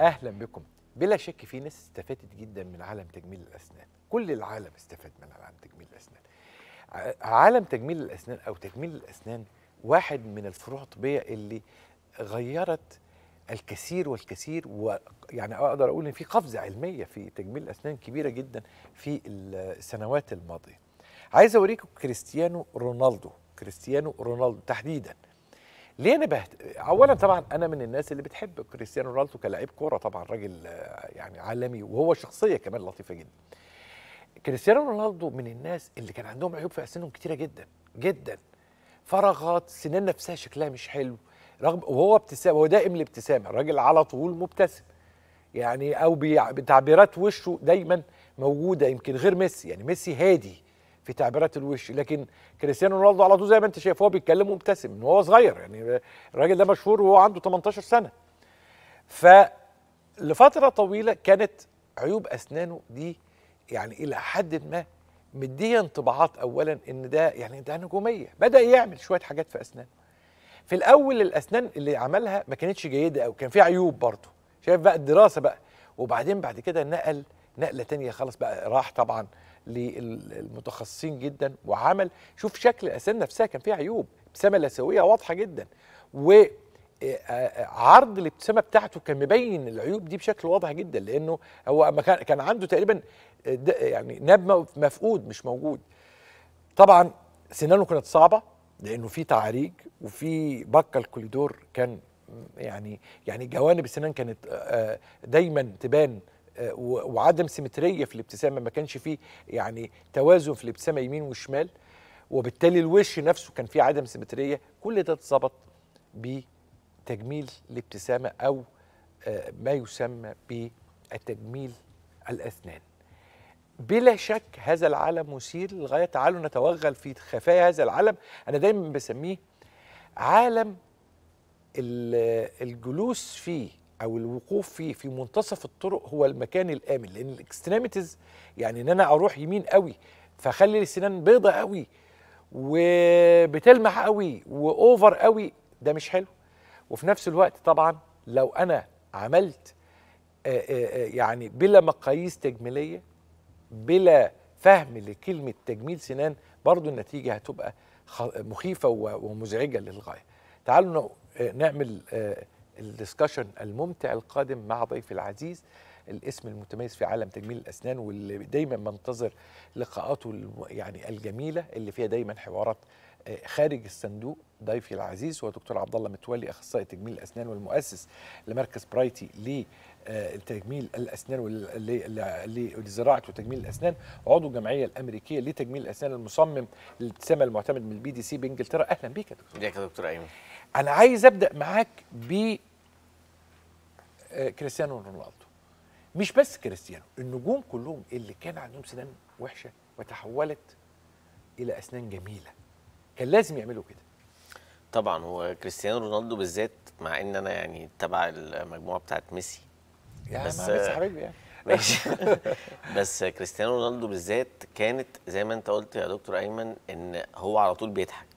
اهلا بكم بلا شك في ناس استفادت جدا من عالم تجميل الاسنان كل العالم استفاد من عالم تجميل الاسنان عالم تجميل الاسنان او تجميل الاسنان واحد من الفروع الطبيه اللي غيرت الكثير والكثير ويعني اقدر اقول ان في قفزه علميه في تجميل الاسنان كبيره جدا في السنوات الماضيه عايز اوريكم كريستيانو رونالدو كريستيانو رونالدو تحديدا ليه انا بهت... اولا طبعا انا من الناس اللي بتحب كريستيانو رونالدو كلاعب كوره طبعا راجل آه، يعني عالمي وهو شخصيه كمان لطيفه جدا كريستيانو رونالدو من الناس اللي كان عندهم عيوب في اسنانهم كتيره جدا جدا فراغات سنان نفسها شكلها مش حلو رغم وهو ابتسام هو دائم الابتسامه الراجل على طول مبتسم يعني او بتعبيرات وشه دايما موجوده يمكن غير ميسي يعني ميسي هادي في تعبيرات الوش لكن كريستيانو رونالدو على طول زي ما انت شايف هو بيتكلم ومبتسم من وهو صغير يعني الراجل ده مشهور وهو عنده 18 سنه ف لفتره طويله كانت عيوب اسنانه دي يعني الى حد ما مديه انطباعات اولا ان ده يعني ده نجوميه بدا يعمل شويه حاجات في اسنانه في الاول الاسنان اللي عملها ما كانتش جيده قوي كان فيها عيوب برضه شايف بقى الدراسه بقى وبعدين بعد كده نقل نقله تانية خالص بقى راح طبعا للمتخصصين جدا وعمل شوف شكل الاسنان نفسها كان فيها عيوب ابتسامه لثويه واضحه جدا وعرض آه، آه، الابتسامه بتاعته كان مبين العيوب دي بشكل واضح جدا لانه هو كان عنده تقريبا آه، يعني ناب مفقود مش موجود طبعا سنانه كانت صعبه لانه في تعريج وفي بكة الكوليدور كان يعني يعني جوانب السنان كانت دايما تبان آه، وعدم سيمتريه في الابتسامه ما كانش فيه يعني توازن في الابتسامه يمين وشمال وبالتالي الوش نفسه كان فيه عدم سيمتريه كل ده اتظبط بتجميل الابتسامه او آه، ما يسمى بالتجميل الاسنان بلا شك هذا العالم مثير للغايه تعالوا نتوغل في خفايا هذا العالم انا دايما بسميه عالم الجلوس فيه او الوقوف فيه في منتصف الطرق هو المكان الامن لان الاكستريميتيز يعني ان انا اروح يمين قوي فخلي السنان بيضة قوي وبتلمح قوي واوفر قوي ده مش حلو وفي نفس الوقت طبعا لو انا عملت يعني بلا مقاييس تجميليه بلا فهم لكلمه تجميل سنان برضو النتيجه هتبقى مخيفه ومزعجه للغايه تعالوا نعمل آآ الدسكشن الممتع القادم مع ضيفي العزيز الاسم المتميز في عالم تجميل الاسنان واللي دايما بنتظر لقاءاته يعني الجميله اللي فيها دايما حوارات آه، خارج الصندوق ضيفي العزيز هو دكتور عبد الله متولي اخصائي تجميل الاسنان والمؤسس لمركز برايتي آه، لتجميل الاسنان لزراعه وتجميل الاسنان عضو الجمعيه الامريكيه لتجميل الاسنان المصمم للابتسامه المعتمد من البي دي سي بانجلترا اهلا بيك يا دكتور يا دكتور ايمن انا عايز ابدا معاك ب آه، كريستيانو رونالدو مش بس كريستيانو النجوم كلهم اللي كان عندهم سنان وحشه وتحولت الى اسنان جميله كان لازم يعملوا كده طبعا هو كريستيانو رونالدو بالذات مع ان انا يعني تبع المجموعه بتاعت ميسي يا بس ميسي حبيبي يعني ماشي بس كريستيانو رونالدو بالذات كانت زي ما انت قلت يا دكتور ايمن ان هو على طول بيضحك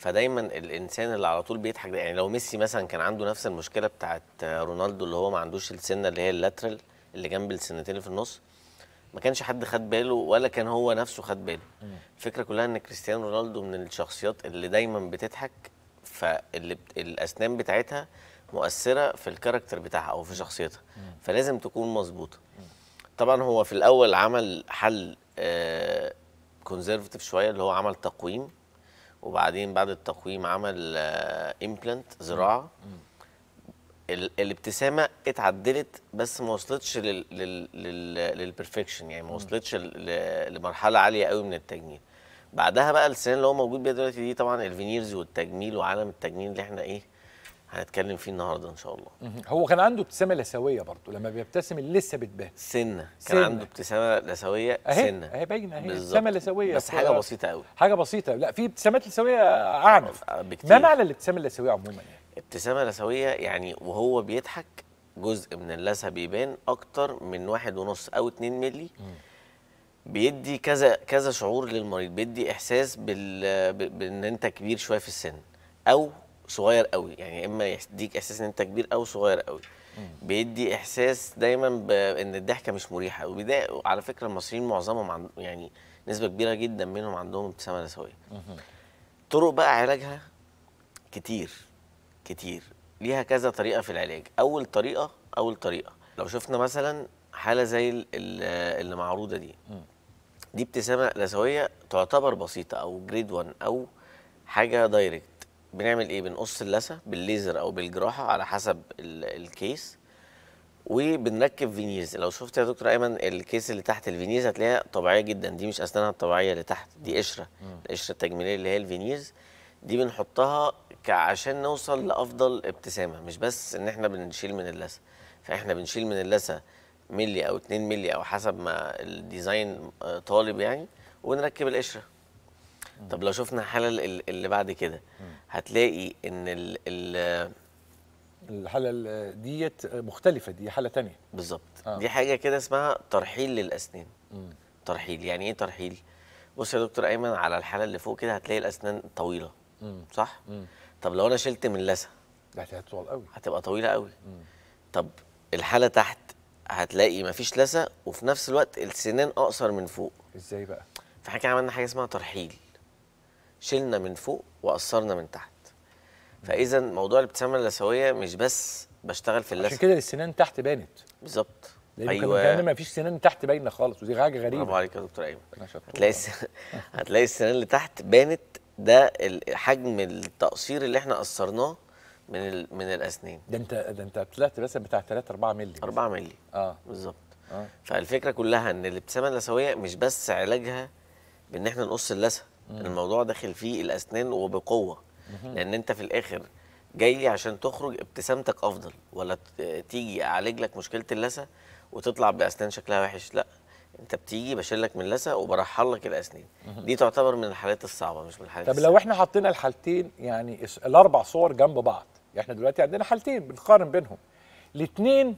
فدايما الانسان اللي على طول بيضحك يعني لو ميسي مثلا كان عنده نفس المشكله بتاعت رونالدو اللي هو ما عندوش السنه اللي هي اللاترال اللي جنب السنتين اللي في النص ما كانش حد خد باله ولا كان هو نفسه خد باله الفكره كلها ان كريستيانو رونالدو من الشخصيات اللي دايما بتضحك فاللي الاسنان بتاعتها مؤثره في الكاركتر بتاعها او في شخصيتها فلازم تكون مظبوطه طبعا هو في الاول عمل حل كونزرفتيف آه، شويه اللي هو عمل تقويم وبعدين بعد التقويم عمل امبلانت آه، زراعه الابتسامه اتعدلت بس ما وصلتش للبرفكشن يعني ما وصلتش لمرحله عاليه قوي من التجميل بعدها بقى السنين اللي هو موجود بيها دلوقتي دي طبعا الفينيرز والتجميل وعالم التجميل اللي احنا ايه هنتكلم فيه النهارده ان شاء الله هو كان عنده ابتسامه لثويه برضه لما بيبتسم لسه بتبان سنه كان سنة. عنده ابتسامه لثويه سنه اهي باينه اهي ابتسامه لثويه بس حاجه آه. بسيطه قوي حاجه بسيطه لا في ابتسامات لثويه اعنف آه، بكتير ما معنى الابتسامه اللثويه عموما يعني ابتسامه لثويه يعني وهو بيضحك جزء من اللثه بيبان اكتر من واحد ونص او 2 مللي بيدي كذا كذا شعور للمريض بيدي احساس بال... بان انت كبير شويه في السن او صغير قوي يعني اما يديك احساس ان انت كبير او صغير قوي بيدي احساس دايما بان الضحكه مش مريحه وعلى على فكره المصريين معظمهم يعني نسبه كبيره جدا منهم عندهم ابتسامه نسويه طرق بقى علاجها كتير كتير ليها كذا طريقه في العلاج اول طريقه اول طريقه لو شفنا مثلا حاله زي اللي معروضه دي دي ابتسامه نسويه تعتبر بسيطه او جريد 1 او حاجه دايركت بنعمل ايه بنقص اللثه بالليزر او بالجراحه على حسب الكيس وبنركب فينيز لو شفت يا دكتور ايمن الكيس اللي تحت الفينيز هتلاقيها طبيعيه جدا دي مش اسنانها الطبيعيه اللي تحت دي قشره القشره التجميليه اللي هي الفينيز دي بنحطها عشان نوصل لافضل ابتسامه مش بس ان احنا بنشيل من اللثه فاحنا بنشيل من اللثه ملي او 2 ملي او حسب ما الديزاين آه، طالب يعني ونركب القشره طب لو شفنا الحاله اللي بعد كده هتلاقي ان ال ال الحاله ديت مختلفه دي حاله ثانيه بالظبط آه. دي حاجه كده اسمها ترحيل للاسنان مم. ترحيل يعني ايه ترحيل بص يا دكتور ايمن على الحاله اللي فوق كده هتلاقي الاسنان طويله مم. صح مم. طب لو انا شلت من هتبقى هتطول قوي هتبقى طويله قوي مم. طب الحاله تحت هتلاقي مفيش لسه وفي نفس الوقت السنان اقصر من فوق ازاي بقى فاحنا عملنا حاجه اسمها ترحيل شلنا من فوق وقصرنا من تحت فاذا موضوع الابتسامه اللثويه مش بس بشتغل في اللثه عشان كده السنان تحت بانت بالظبط ايوه كان ما فيش سنان تحت باينه خالص ودي حاجه غريبه برافو عليك يا دكتور ايمن هتلاقي هتلاقي السنان اللي تحت بانت ده حجم التقصير اللي احنا قصرناه من ال... من الاسنان ده انت ده انت طلعت مثلا بتاع 3 4 مللي 4 مللي اه بالظبط آه. فالفكره كلها ان الابتسامه اللثويه مش بس علاجها بان احنا نقص اللثه الموضوع داخل فيه الاسنان وبقوه لان انت في الاخر جاي لي عشان تخرج ابتسامتك افضل ولا تيجي اعالج لك مشكله اللثه وتطلع باسنان شكلها وحش لا انت بتيجي بشيل لك من اللثه وبرحل لك الاسنان دي تعتبر من الحالات الصعبه مش من الحالات طب لو احنا حطينا الحالتين يعني الاربع صور جنب بعض احنا دلوقتي عندنا حالتين بنقارن بينهم الاثنين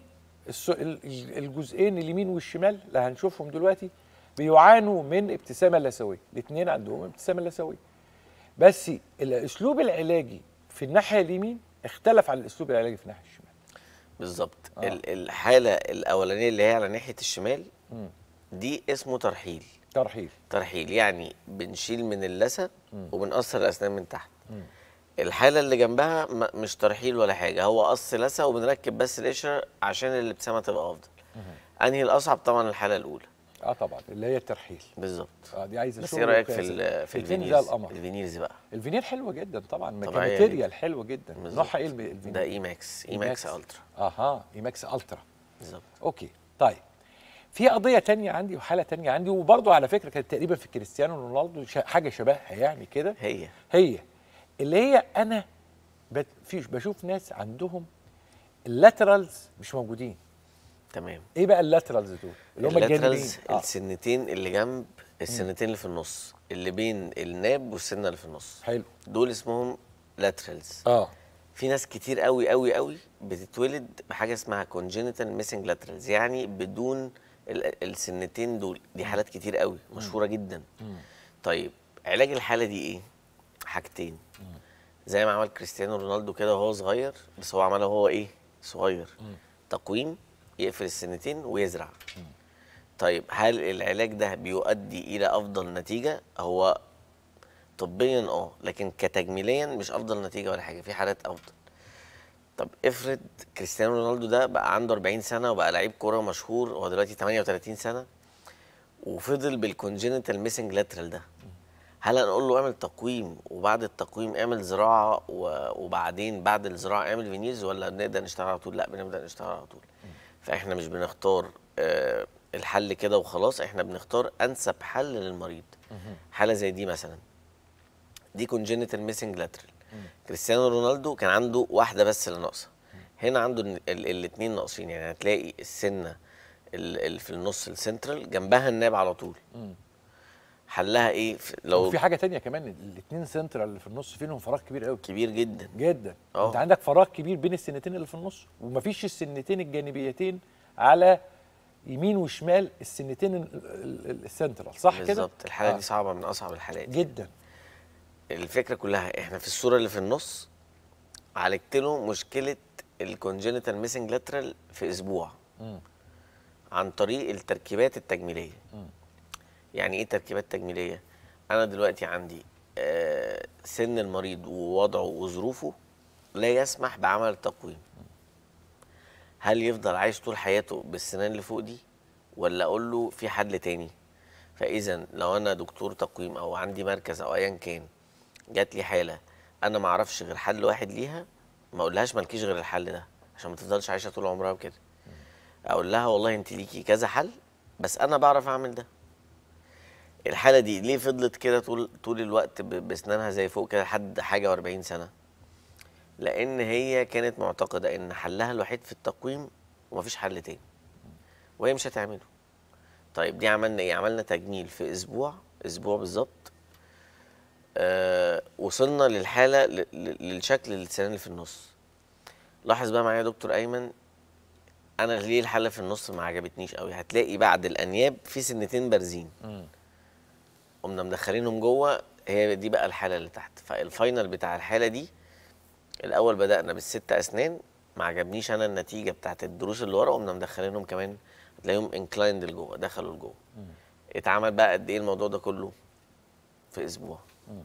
الجزئين اليمين والشمال اللي هنشوفهم دلوقتي بيعانوا من ابتسامه لثويه الاثنين عندهم ابتسامه لثويه بس الاسلوب العلاجي في الناحيه اليمين اختلف عن الاسلوب العلاجي في الناحيه الشمال بالظبط آه. الحاله الاولانيه اللي هي على ناحيه الشمال م. دي اسمه ترحيل ترحيل ترحيل يعني بنشيل من اللثه وبنقصر الاسنان من تحت م. الحاله اللي جنبها مش ترحيل ولا حاجه هو قص لثه وبنركب بس القشره عشان الابتسامه تبقى افضل انهي الاصعب طبعا الحاله الاولى اه طبعا اللي هي الترحيل بالظبط اه دي عايزه بس ايه رايك في في الفينيرز الفينيرز بقى الفينير حلوه جدا طبعا ماتيريال حلو جدا نوعها ايه الفينير ده اي ماكس اي ماكس الترا اها اي ماكس الترا بالظبط اوكي طيب في قضيه تانية عندي وحاله تانية عندي وبرضو على فكره كانت تقريبا في كريستيانو رونالدو حاجه شبهها يعني كده هي هي اللي هي انا بشوف ناس عندهم اللاترالز مش موجودين تمام ايه بقى اللاترالز دول اللي هم الجانبين آه. السنتين اللي جنب السنتين اللي في النص اللي بين الناب والسنه اللي في النص حلو دول اسمهم لاترالز اه في ناس كتير قوي قوي قوي بتتولد بحاجه اسمها كونجنتال ميسنج لاترالز يعني بدون السنتين دول دي حالات كتير قوي مشهوره جدا طيب علاج الحاله دي ايه حاجتين زي ما عمل كريستيانو رونالدو كده وهو صغير بس هو عمله هو ايه صغير تقويم يقفل السنتين ويزرع طيب هل العلاج ده بيؤدي الى افضل نتيجه هو طبيا اه لكن كتجميليا مش افضل نتيجه ولا حاجه في حالات افضل طب افرض كريستيانو رونالدو ده بقى عنده 40 سنه وبقى لعيب كوره مشهور وهو دلوقتي 38 سنه وفضل بالكونجينيتال ميسنج لاترال ده هل هنقول له اعمل تقويم وبعد التقويم اعمل زراعه وبعدين بعد الزراعه اعمل فينيز ولا نقدر نشتغل على طول لا بنبدا نشتغل على طول فاحنا مش بنختار آه، الحل كده وخلاص احنا بنختار انسب حل للمريض حاله زي دي مثلا دي كونجنتال ميسنج لاترال كريستيانو رونالدو كان عنده واحده بس اللي ناقصه هنا عنده الاثنين ناقصين يعني هتلاقي السنه اللي في النص السنترال جنبها الناب على طول حلها ايه لو في حاجه تانية كمان الاثنين سنترال اللي في النص فيهم فراغ كبير قوي كبير جدا جدا أوه. انت عندك فراغ كبير بين السنتين اللي في النص ومفيش السنتين الجانبيتين على يمين وشمال السنتين السنترال صح كده بالظبط الحاله آه. دي صعبه من اصعب الحالات يعني. جدا الفكره كلها احنا في الصوره اللي في النص عالجت له مشكله الكونجنتال ميسنج لاترال في اسبوع م. عن طريق التركيبات التجميليه م. يعني ايه تركيبات تجميليه انا دلوقتي عندي آه، سن المريض ووضعه وظروفه لا يسمح بعمل التقويم هل يفضل عايش طول حياته بالسنان اللي فوق دي ولا اقول له في حل تاني فاذا لو انا دكتور تقويم او عندي مركز او ايا كان جات لي حاله انا ما اعرفش غير حل واحد ليها ما اقولهاش مالكيش غير الحل ده عشان ما تفضلش عايشه طول عمرها بكده اقول لها والله انت ليكي كذا حل بس انا بعرف اعمل ده الحاله دي ليه فضلت كده طول طول الوقت باسنانها زي فوق كده لحد حاجه و40 سنه لان هي كانت معتقده ان حلها الوحيد في التقويم ومفيش حل تاني وهي مش هتعمله طيب دي عملنا ايه عملنا تجميل في اسبوع اسبوع بالظبط آه وصلنا للحاله للشكل السنان اللي في النص لاحظ بقى معايا يا دكتور ايمن انا ليه الحاله في النص ما عجبتنيش قوي هتلاقي بعد الانياب في سنتين بارزين قمنا مدخلينهم جوه هي دي بقى الحاله اللي تحت فالفاينل بتاع الحاله دي الاول بدانا بالست اسنان ما عجبنيش انا النتيجه بتاعت الدروس اللي ورا قمنا مدخلينهم كمان هتلاقيهم انكلايند لجوه دخلوا لجوه اتعمل بقى قد ايه الموضوع ده كله في اسبوع مم.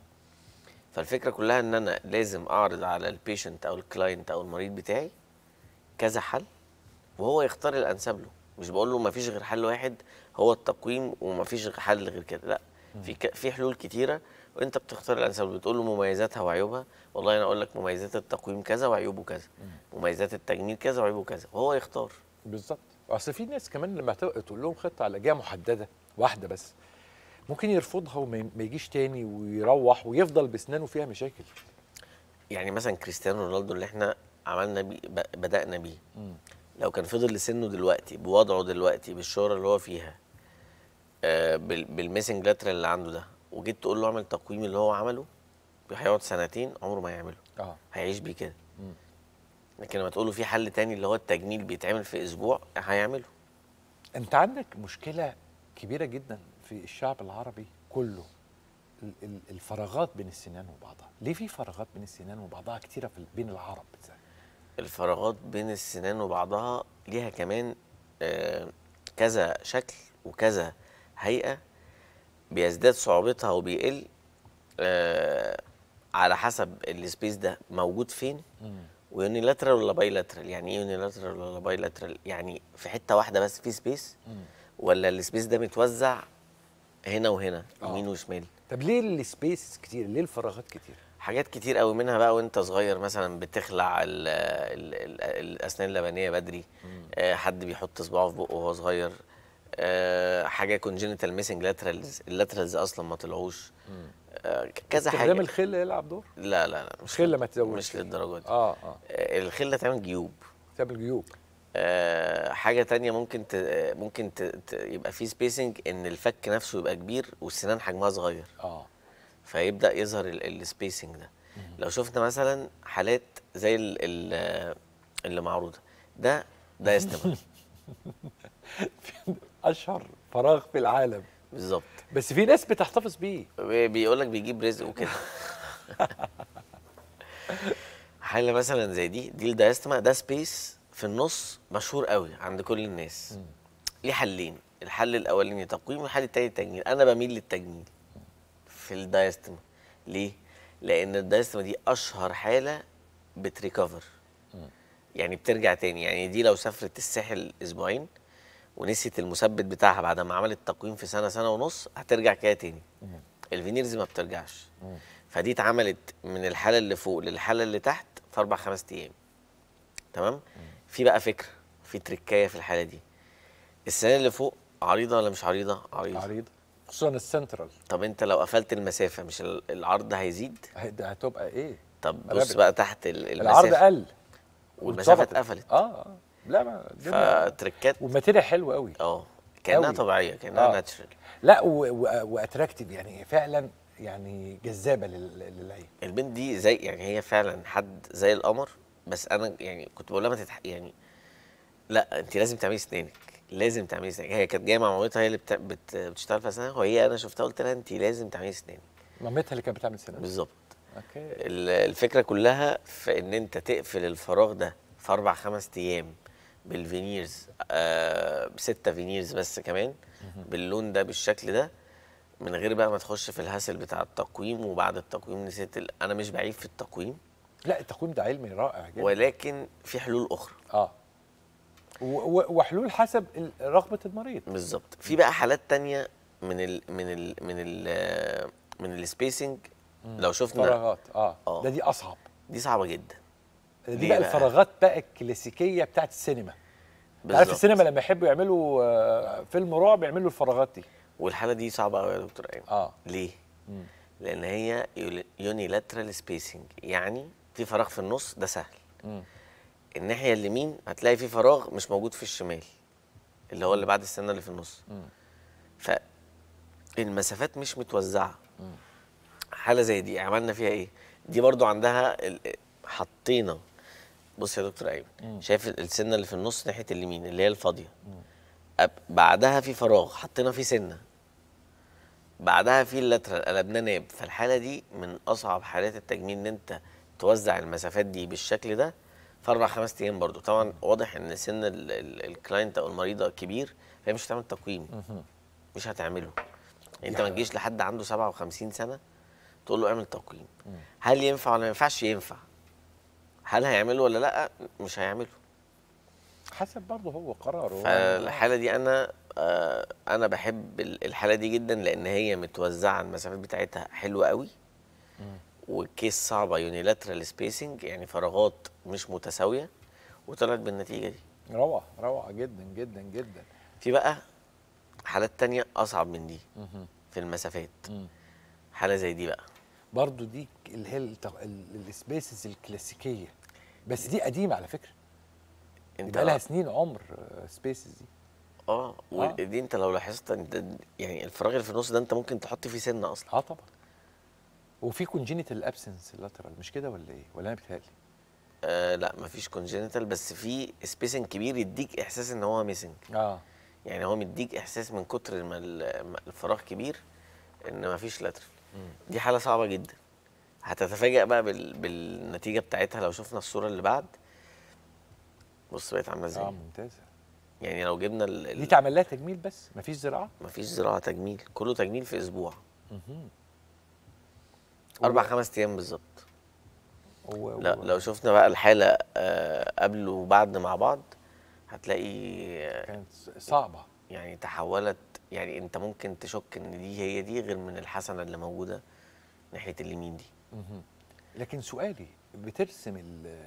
فالفكره كلها ان انا لازم اعرض على البيشنت او الكلاينت او المريض بتاعي كذا حل وهو يختار الانسب له مش بقول له ما فيش غير حل واحد هو التقويم وما فيش حل غير كده لا في في حلول كتيره وانت بتختار الانسب بتقول له مميزاتها وعيوبها والله انا اقول لك مميزات التقويم كذا وعيوبه كذا مميزات التجميل كذا وعيوبه كذا وهو يختار بالظبط اصل في ناس كمان لما تقول لهم خطه علاجيه محدده واحده بس ممكن يرفضها وما يجيش تاني ويروح ويفضل بسنانه فيها مشاكل يعني مثلا كريستيانو رونالدو اللي احنا عملنا بي بدانا بيه لو كان فضل لسنه دلوقتي بوضعه دلوقتي بالشهره اللي هو فيها آه، بالميسنج لاترال اللي عنده ده وجيت تقول له اعمل تقويم اللي هو عمله هيقعد سنتين عمره ما هيعمله اه هيعيش بيه كده لكن لما تقول له في حل تاني اللي هو التجميل بيتعمل في اسبوع هيعمله انت عندك مشكله كبيره جدا في الشعب العربي كله الفراغات بين السنان وبعضها ليه في فراغات بين السنان وبعضها كتيره في بين العرب بالذات الفراغات بين السنان وبعضها ليها كمان آه، كذا شكل وكذا هيئه بيزداد صعوبتها وبيقل آه على حسب السبيس ده موجود فين ويونيلاترال ولا باي لاترال يعني ايه يونيلاترال ولا باي لاترال يعني في حته واحده بس في سبيس ولا السبيس ده متوزع هنا وهنا آه. يمين وشمال طب ليه السبيس كتير ليه الفراغات كتير حاجات كتير قوي منها بقى وانت صغير مثلا بتخلع الـ الـ الـ الاسنان اللبنيه بدري آه، حد بيحط صباعه في بقه وهو صغير آه، حاجه كونجنتال ميسنج لاترالز اللاترالز اصلا ما طلعوش آه، كذا حاجه استخدام الخل يلعب دور لا لا لا مش خل ما تزودش مش للدرجه دي اه اه, آه، الخله تعمل جيوب تعمل جيوب آه حاجه تانية ممكن ت... ممكن ت... ت... يبقى في سبيسنج ان الفك نفسه يبقى كبير والسنان حجمها صغير اه فيبدا يظهر السبيسنج ده مم. لو شفنا مثلا حالات زي ال... اللي معروضه ده ده يستمر اشهر فراغ في العالم بالظبط بس في ناس بتحتفظ بيه بيقول لك بيجيب رزق وكده حاله مثلا زي دي دي الدايستما ده سبيس في النص مشهور قوي عند كل الناس ليه حلين الحل الاولاني تقويم والحل الثاني تجميل انا بميل للتجميل في الدايستما ليه لان الدايستما دي اشهر حاله بتريكفر يعني بترجع تاني يعني دي لو سافرت الساحل اسبوعين ونسيت المثبت بتاعها بعد ما عملت تقويم في سنه سنه ونص هترجع كده تاني الفينيرز ما بترجعش فدي اتعملت من الحاله اللي فوق للحاله اللي تحت في اربع خمس ايام تمام في بقى فكره في تركايه في الحاله دي السنه اللي فوق عريضه ولا مش عريضه عريضه عريضه خصوصا السنترال طب انت لو قفلت المسافه مش العرض هيزيد هتبقى ايه طب بص بقى تحت المسافه العرض قل والمسافه اتقفلت اه اه لا ما فتركات وماتيريال حلوه قوي اه كانها طبيعيه كانها آه. ناتشرال لا واتراكتيف يعني فعلا يعني جذابه للعين البنت دي زي يعني هي فعلا حد زي القمر بس انا يعني كنت بقول لها ما تتح... يعني لا انت لازم تعملي اسنانك لازم تعملي اسنانك هي كانت جايه مع مامتها هي اللي بت... بت... بتشتغل في اسنانها وهي انا شفتها قلت لها انت لازم تعملي اسنانك مامتها اللي كانت بتعمل اسنانها بالظبط اوكي الفكره كلها في ان انت تقفل الفراغ ده في اربع خمس ايام بالفينيرز آه ستة فينيرز بس كمان باللون ده بالشكل ده من غير بقى ما تخش في الهسل بتاع التقويم وبعد التقويم نسيت انا مش بعيب في التقويم لا التقويم ده علمي رائع جدا ولكن في حلول اخرى اه وحلول حسب رغبه المريض بالظبط في بقى حالات تانية من ال من ال من ال من السبيسنج لو شفنا فراغات آه. اه ده دي اصعب دي صعبه جدا دي بقى الفراغات بقى الكلاسيكيه بتاعت السينما عارف السينما لما يحبوا يعملوا آه، فيلم رعب يعملوا الفراغات دي والحاله دي صعبه قوي يا دكتور ايمن اه ليه؟ مم. لان هي يونيلاترال سبيسنج يعني في فراغ في النص ده سهل مم. الناحيه اليمين هتلاقي في فراغ مش موجود في الشمال اللي هو اللي بعد السنه اللي في النص مم. المسافات مش متوزعه مم. حاله زي دي عملنا فيها ايه دي برضو عندها حطينا بص يا دكتور ايمن شايف السنه اللي في النص ناحيه اليمين اللي هي الفاضيه بعدها في فراغ حطينا فيه سنه بعدها في اللاترال قلبناه ناب فالحاله دي من اصعب حالات التجميل ان انت توزع المسافات دي بالشكل ده في اربع خمس ايام برضو طبعا واضح ان سن الكلاينت او المريضه كبير فهي مش هتعمل تقويم مش هتعمله يعني انت يعني ما تجيش لحد عنده 57 سنه تقول له اعمل تقويم هل ينفع ولا ما ينفعش ينفع هل هيعمله ولا لا مش هيعمله حسب برضه هو قراره فالحاله دي انا آه، انا بحب الحاله دي جدا لان هي متوزعه المسافات بتاعتها حلوه قوي والكيس صعبه يونيلاترال سبيسنج يعني فراغات مش متساويه وطلعت بالنتيجه دي روعه روعه جدا جدا جدا في بقى حالات تانية اصعب من دي في المسافات حاله زي دي بقى برضه دي اللي هي السبيسز الكلاسيكيه بس دي قديمه على فكره انت بقى لها سنين عمر سبيسز آه، دي اه ودي آه. انت لو لاحظت انت يعني الفراغ اللي في النص ده انت ممكن تحط فيه سنه اصلا اه طبعا وفي كونجينيتال ابسنس اللاترال مش كده ولا ايه ولا انا بتهيألي آه لا مفيش كونجينيتال بس في سبيسنج كبير يديك احساس ان هو ميسنج اه يعني هو مديك احساس من كتر ما الفراغ كبير ان مفيش لاترال دي حاله صعبه جدا هتتفاجئ بقى بال... بالنتيجه بتاعتها لو شفنا الصوره اللي بعد بص بقت عامله ازاي اه ممتازه يعني لو جبنا ال... دي تعمل لها تجميل بس مفيش زراعه مفيش زراعه تجميل كله تجميل في اسبوع اربع خمس ايام بالظبط لا لو شفنا بقى الحاله آه، قبل وبعد مع بعض هتلاقي آه، كانت صعبه يعني تحولت يعني انت ممكن تشك ان دي هي دي غير من الحسنه اللي موجوده ناحيه اليمين دي لكن سؤالي بترسم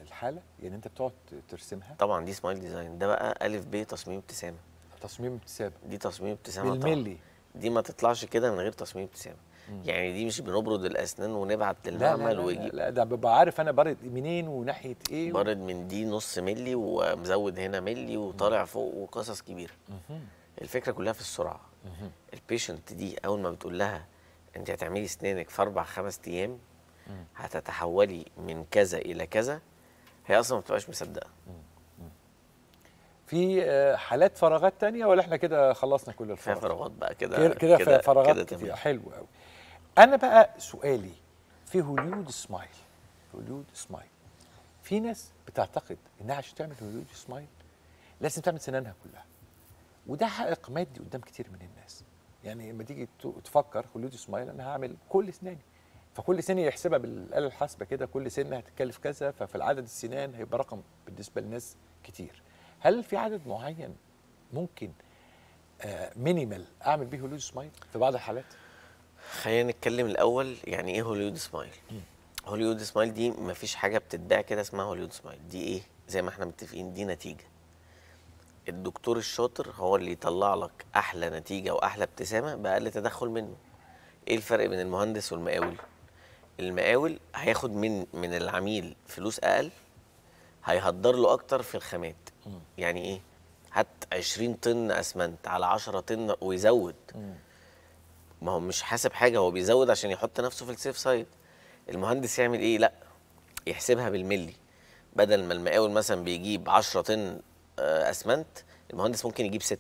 الحاله يعني انت بتقعد ترسمها طبعا دي سمايل ديزاين ده بقى الف ب تصميم ابتسامه تصميم ابتسامه دي تصميم ابتسامه بالملي طبعا. دي ما تطلعش كده من غير تصميم ابتسامه يعني دي مش بنبرد الاسنان ونبعت للمعمل ويجي لا, لا ده ببقى عارف انا بارد منين وناحيه ايه بارد من دي نص ملي ومزود هنا ملي وطالع فوق وقصص كبيره الفكره كلها في السرعه البيشنت دي اول ما بتقول لها انت هتعملي اسنانك في اربع خمس ايام هتتحولي من كذا الى كذا هي اصلا ما بتبقاش مصدقه في آه، حالات فراغات تانية ولا احنا كده خلصنا كل الفراغات فراغات بقى كده كده, فراغات كده كتير حلو قوي انا بقى سؤالي في هوليود سمايل هوليود سمايل في ناس بتعتقد انها عشان تعمل هوليود سمايل لازم تعمل سنانها كلها وده حائق مادي قدام كتير من الناس يعني لما تيجي تفكر هوليود سمايل انا هعمل كل اسناني فكل سنه يحسبها بالاله الحاسبه كده كل سنه هتتكلف كذا ففي العدد السنان هيبقى رقم بالنسبه للناس كتير هل في عدد معين ممكن مينيمال آه، اعمل بيه هوليود سمايل في بعض الحالات خلينا نتكلم الاول يعني ايه هوليود سمايل هوليود سمايل دي مفيش حاجه بتتباع كده اسمها هوليود سمايل دي ايه زي ما احنا متفقين دي نتيجه الدكتور الشاطر هو اللي يطلع لك احلى نتيجه واحلى ابتسامه باقل تدخل منه ايه الفرق بين المهندس والمقاول المقاول هياخد من من العميل فلوس اقل هيهدر له اكتر في الخامات يعني ايه هات 20 طن اسمنت على 10 طن ويزود ما هو مش حاسب حاجه هو بيزود عشان يحط نفسه في السيف سايد المهندس يعمل ايه لا يحسبها بالملي بدل ما المقاول مثلا بيجيب 10 طن آه، اسمنت المهندس ممكن يجيب 6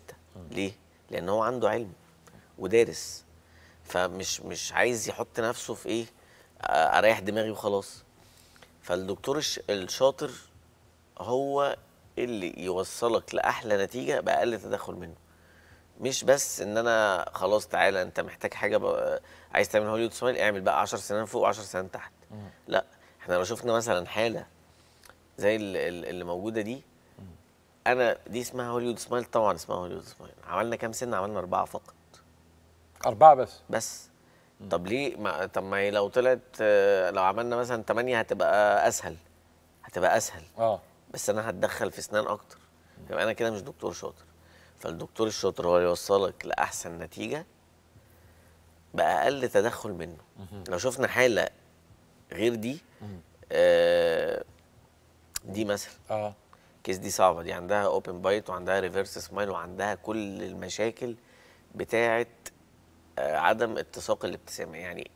ليه لان هو عنده علم ودارس فمش مش عايز يحط نفسه في ايه اريح دماغي وخلاص فالدكتور الشاطر هو اللي يوصلك لاحلى نتيجه باقل تدخل منه مش بس ان انا خلاص تعالى انت محتاج حاجه عايز تعمل هوليود سمايل اعمل بقى 10 سنين فوق و10 سنين تحت لا احنا لو شفنا مثلا حاله زي اللي موجوده دي انا دي اسمها هوليود سمايل طبعا اسمها هوليود سمايل عملنا كام سنه عملنا اربعه فقط اربعه بس بس طب ليه ما طب ما هي لو طلعت لو عملنا مثلا 8 هتبقى اسهل هتبقى اسهل اه بس انا هتدخل في اسنان اكتر يبقى انا كده مش دكتور شاطر فالدكتور الشاطر هو اللي يوصلك لاحسن نتيجه باقل تدخل منه لو شفنا حاله غير دي آه دي مثلا اه كيس دي صعبه دي عندها اوبن بايت وعندها ريفرس سمايل وعندها كل المشاكل بتاعه آه، عدم اتساق الابتسامه يعني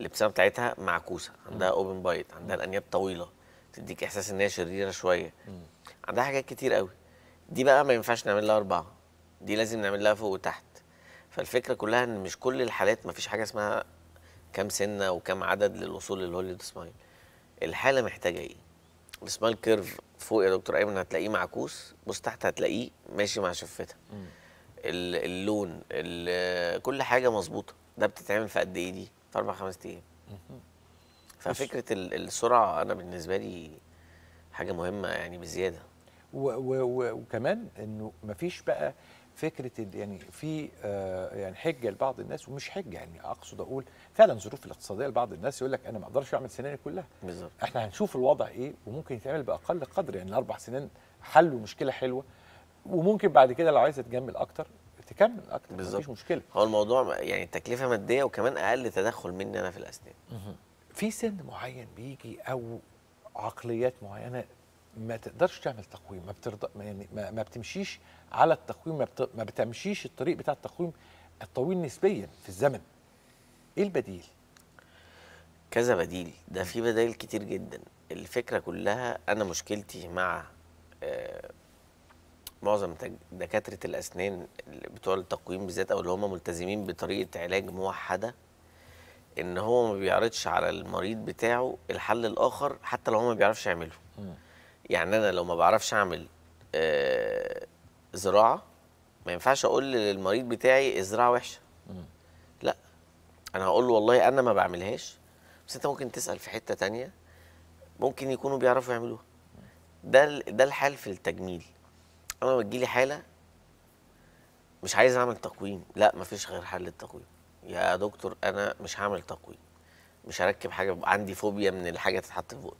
الابتسامه بتاعتها معكوسه عندها اوبن بايت عندها الانياب طويله تديك احساس ان هي شريره شويه عندها حاجات كتير قوي دي بقى ما ينفعش نعمل لها اربعه دي لازم نعمل لها فوق وتحت فالفكره كلها ان مش كل الحالات ما فيش حاجه اسمها كام سنه وكام عدد للوصول للهوليود سمايل الحاله محتاجه ايه السمايل كيرف فوق يا دكتور ايمن هتلاقيه معكوس بص تحت هتلاقيه ماشي مع شفتها اللون كل حاجه مظبوطه ده بتتعمل في قد ايه دي؟ في اربع خمس ايام ففكره السرعه انا بالنسبه لي حاجه مهمه يعني بزياده وكمان انه مفيش بقى فكره يعني في آه يعني حجه لبعض الناس ومش حجه يعني اقصد اقول فعلا ظروف الاقتصاديه لبعض الناس يقول لك انا ما اقدرش اعمل سناني كلها بالظبط احنا هنشوف الوضع ايه وممكن يتعمل باقل قدر يعني الاربع سنين حلوا مشكله حلوه وممكن بعد كده لو عايزه تجمل اكتر تكمل اكتر بالزبط. مفيش مشكله هو الموضوع يعني تكلفه ماديه وكمان اقل تدخل مني انا في الاسنان في سن معين بيجي او عقليات معينه ما تقدرش تعمل تقويم ما بترضى يعني ما, ما بتمشيش على التقويم ما, بت... ما بتمشيش الطريق بتاع التقويم الطويل نسبيا في الزمن ايه البديل كذا بديل ده في بدائل كتير جدا الفكره كلها انا مشكلتي مع آه معظم دكاتره الاسنان بتوع التقويم بالذات او اللي هم ملتزمين بطريقه علاج موحده ان هو ما بيعرضش على المريض بتاعه الحل الاخر حتى لو هو ما بيعرفش يعمله يعني انا لو ما بعرفش اعمل آه زراعه ما ينفعش اقول للمريض بتاعي الزراعه وحشه لا انا هقول له والله انا ما بعملهاش بس انت ممكن تسال في حته تانية ممكن يكونوا بيعرفوا يعملوها ده ده الحال في التجميل انا بتجيلي حاله مش عايز اعمل تقويم لا مفيش غير حل التقويم يا دكتور انا مش هعمل تقويم مش هركب حاجه عندي فوبيا من الحاجه تتحط في بوقي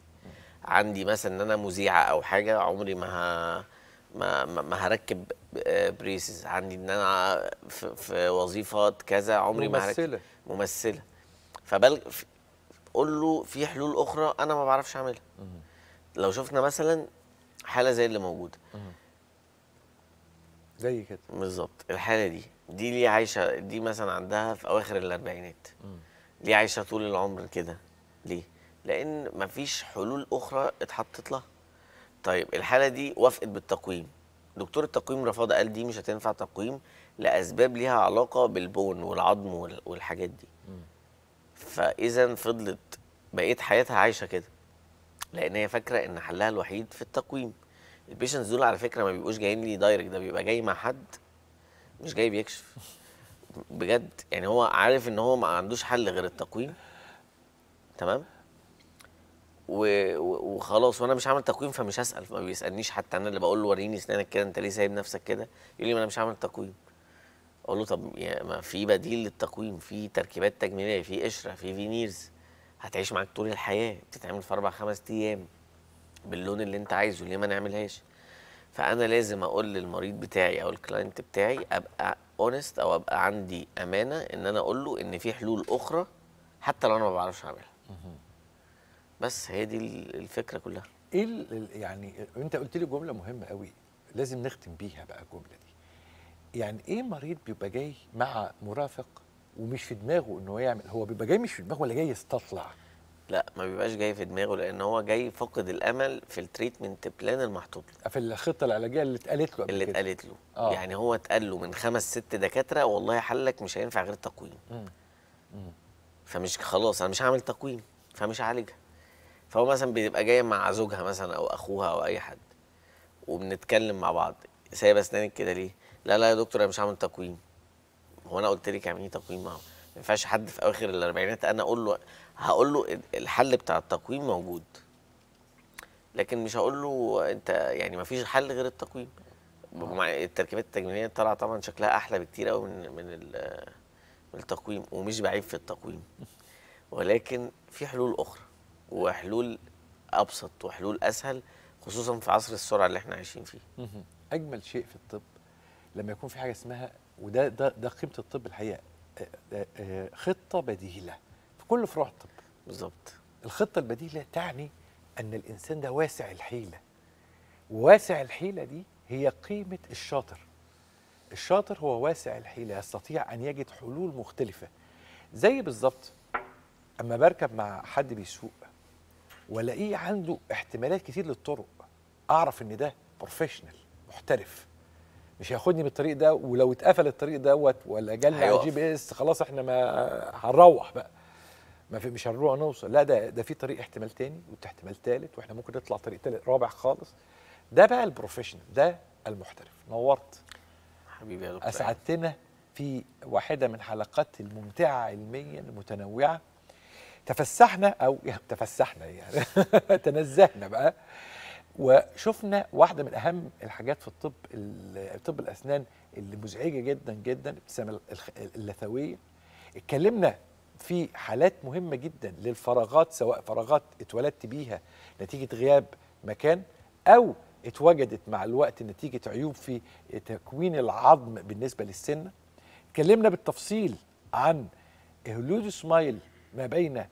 عندي مثلا ان انا مذيعه او حاجه عمري ما ها ما ما هركب بريسز عندي ان انا في, وظيفه وظيفات كذا عمري ما هركب ممثله ممثله فبل قول له في حلول اخرى انا ما بعرفش اعملها لو شفنا مثلا حاله زي اللي موجوده زي كده بالظبط الحاله دي دي ليه عايشه دي مثلا عندها في اواخر الاربعينات ليه عايشه طول العمر كده ليه لان مفيش حلول اخرى اتحطت لها طيب الحاله دي وافقت بالتقويم دكتور التقويم رفضها قال دي مش هتنفع تقويم لاسباب ليها علاقه بالبون والعظم والحاجات دي فاذا فضلت بقيت حياتها عايشه كده لان هي فاكره ان حلها الوحيد في التقويم البيشنتس دول على فكره ما بيبقوش جايين لي دايركت ده بيبقى جاي مع حد مش جاي بيكشف بجد يعني هو عارف ان هو ما عندوش حل غير التقويم تمام وخلاص وانا مش عامل تقويم فمش هسال ما بيسالنيش حتى انا اللي بقول له وريني اسنانك كده انت ليه سايب نفسك كده يقول لي ما انا مش عامل تقويم اقول له طب ما في بديل للتقويم في تركيبات تجميليه في قشره في فينيرز هتعيش معاك طول الحياه بتتعمل في اربع خمس ايام باللون اللي انت عايزه ليه ما نعملهاش فانا لازم اقول للمريض بتاعي او الكلاينت بتاعي ابقى اونست او ابقى عندي امانه ان انا اقول له ان في حلول اخرى حتى لو انا ما بعرفش اعملها بس هي دي الفكره كلها ايه يعني انت قلت لي جمله مهمه قوي لازم نختم بيها بقى الجمله دي يعني ايه مريض بيبقى جاي مع مرافق ومش في دماغه ان هو يعمل هو بيبقى جاي مش في دماغه ولا جاي يستطلع لا ما بيبقاش جاي في دماغه لان هو جاي فاقد الامل في التريتمنت بلان المحطوط له في الخطه العلاجيه اللي اتقالت له اللي اتقالت له آه. يعني هو اتقال له من خمس ست دكاتره والله حلك مش هينفع غير تقويم فمش خلاص انا مش هعمل تقويم فمش هعالجها فهو مثلا بيبقى جايه مع زوجها مثلا او اخوها او اي حد وبنتكلم مع بعض سايب اسنانك كده ليه؟ لا لا يا دكتور انا مش هعمل تقويم هو انا قلت لك اعملي يعني إيه تقويم معه ما ينفعش حد في اواخر الاربعينات انا اقول له هقول له الحل بتاع التقويم موجود لكن مش هقول له انت يعني ما فيش حل غير التقويم مع التركيبات التجميليه طالعه طبعا شكلها احلى بكتير قوي من من, من التقويم ومش بعيب في التقويم ولكن في حلول اخرى وحلول ابسط وحلول اسهل خصوصا في عصر السرعه اللي احنا عايشين فيه اجمل شيء في الطب لما يكون في حاجه اسمها وده ده ده قيمه الطب الحقيقه آه، آه، خطه بديله في كل فروع الطب بالظبط الخطه البديله تعني ان الانسان ده واسع الحيله واسع الحيله دي هي قيمه الشاطر الشاطر هو واسع الحيله يستطيع ان يجد حلول مختلفه زي بالظبط اما بركب مع حد بيسوق والاقيه عنده احتمالات كتير للطرق اعرف ان ده بروفيشنال محترف مش هياخدني بالطريق ده ولو اتقفل الطريق دوت ولا جالنا أيوة. جي بي اس خلاص احنا ما هنروح بقى ما في مش هنروح نوصل لا ده ده في طريق احتمال تاني واحتمال تالت واحنا ممكن نطلع طريق تالت رابع خالص ده بقى البروفيشنال ده المحترف نورت حبيبي يا دكتور اسعدتنا في واحده من حلقات الممتعه علميا المتنوعه تفسحنا او يعني تفسحنا يعني تنزهنا بقى وشفنا واحده من اهم الحاجات في الطب طب الاسنان اللي مزعجه جدا جدا الابتسامه اللثويه اتكلمنا في حالات مهمه جدا للفراغات سواء فراغات اتولدت بيها نتيجه غياب مكان او اتوجدت مع الوقت نتيجه عيوب في تكوين العظم بالنسبه للسن اتكلمنا بالتفصيل عن هلودو سمايل ما بين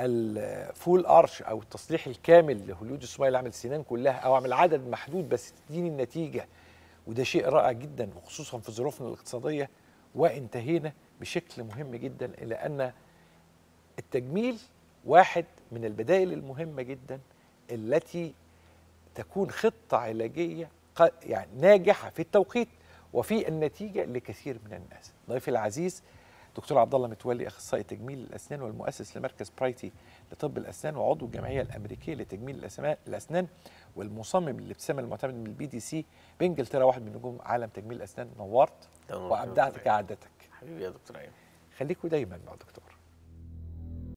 الفول ارش او التصليح الكامل لهوليود السمايل اعمل سنان كلها او اعمل عدد محدود بس تديني النتيجه وده شيء رائع جدا وخصوصا في ظروفنا الاقتصاديه وانتهينا بشكل مهم جدا الى ان التجميل واحد من البدائل المهمه جدا التي تكون خطه علاجيه يعني ناجحه في التوقيت وفي النتيجه لكثير من الناس ضيفي العزيز دكتور عبد الله متولي اخصائي تجميل الاسنان والمؤسس لمركز برايتي لطب الاسنان وعضو الجمعيه الامريكيه لتجميل الاسنان والمصمم للابتسام المعتمد من البي دي سي بانجلترا واحد من نجوم عالم تجميل الاسنان نورت وابدعت كعادتك حبيبي يا دكتور ايمن خليكوا دايما مع دكتور